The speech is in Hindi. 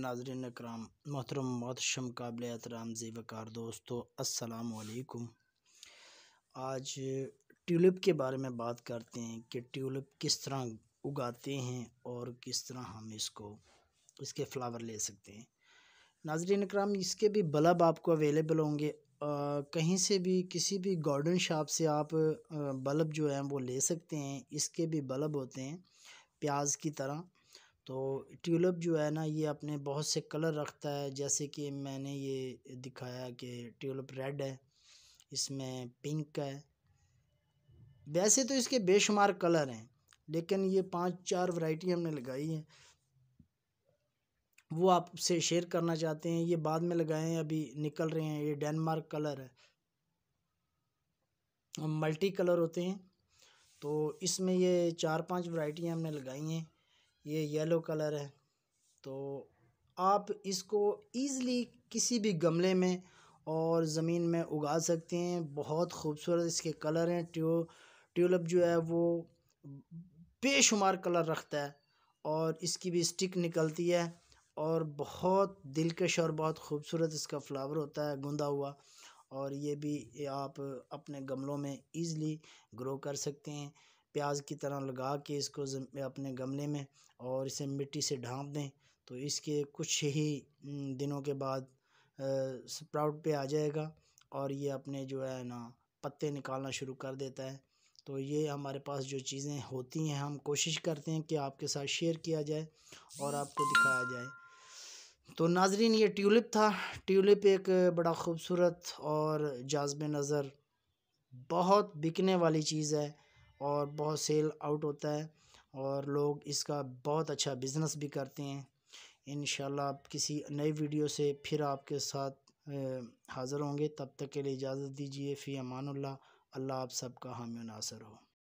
नाजरन कराम मोहतरम मोहतम काबिल एहतराम जेवकार दोस्तों वालेकुम आज ट्यूलिप के बारे में बात करते हैं कि ट्यूलिप किस तरह उगाते हैं और किस तरह हम इसको इसके फ़्लावर ले सकते हैं नाजरन कराम इसके भी बल्ब आपको अवेलेबल होंगे आ, कहीं से भी किसी भी गार्डन शॉप से आप बल्ब जो हैं वो ले सकते हैं इसके भी बल्ब होते हैं प्याज की तरह तो ट्यूलिप जो है ना ये अपने बहुत से कलर रखता है जैसे कि मैंने ये दिखाया कि ट्यूलिप रेड है इसमें पिंक है वैसे तो इसके बेशुमार कलर हैं लेकिन ये पांच चार वैरायटी हमने लगाई है वो आपसे शेयर करना चाहते हैं ये बाद में लगाए हैं अभी निकल रहे हैं ये डेनमार्क कलर है मल्टी कलर होते हैं तो इसमें ये चार पांच वैरायटी हमने लगाई हैं ये येलो कलर है तो आप इसको ईज़िली किसी भी गमले में और ज़मीन में उगा सकते हैं बहुत खूबसूरत इसके कलर हैं ट्यू ट्यूलप जो है वो बेशुमार कलर रखता है और इसकी भी स्टिक निकलती है और बहुत दिलकश और बहुत खूबसूरत इसका फ्लावर होता है गुंदा हुआ और ये भी आप अपने गमलों में ईज़िली ग्रो कर सकते हैं प्याज की तरह लगा के इसको अपने गमले में और इसे मिट्टी से ढाँप दें तो इसके कुछ ही दिनों के बाद स्प्राउट पे आ जाएगा और ये अपने जो है ना पत्ते निकालना शुरू कर देता है तो ये हमारे पास जो चीज़ें होती हैं हम कोशिश करते हैं कि आपके साथ शेयर किया जाए और आपको दिखाया जाए तो नाजरीन ये ट्यूलिप था ट्यूलिप एक बड़ा ख़ूबसूरत और जाजब नज़र बहुत बिकने वाली चीज़ है और बहुत सेल आउट होता है और लोग इसका बहुत अच्छा बिज़नेस भी करते हैं इन किसी नई वीडियो से फिर आपके साथ हाज़िर होंगे तब तक के लिए इजाज़त दीजिए फ़ी अमानल्ला अल्लाह आप सबका हामी नासर हो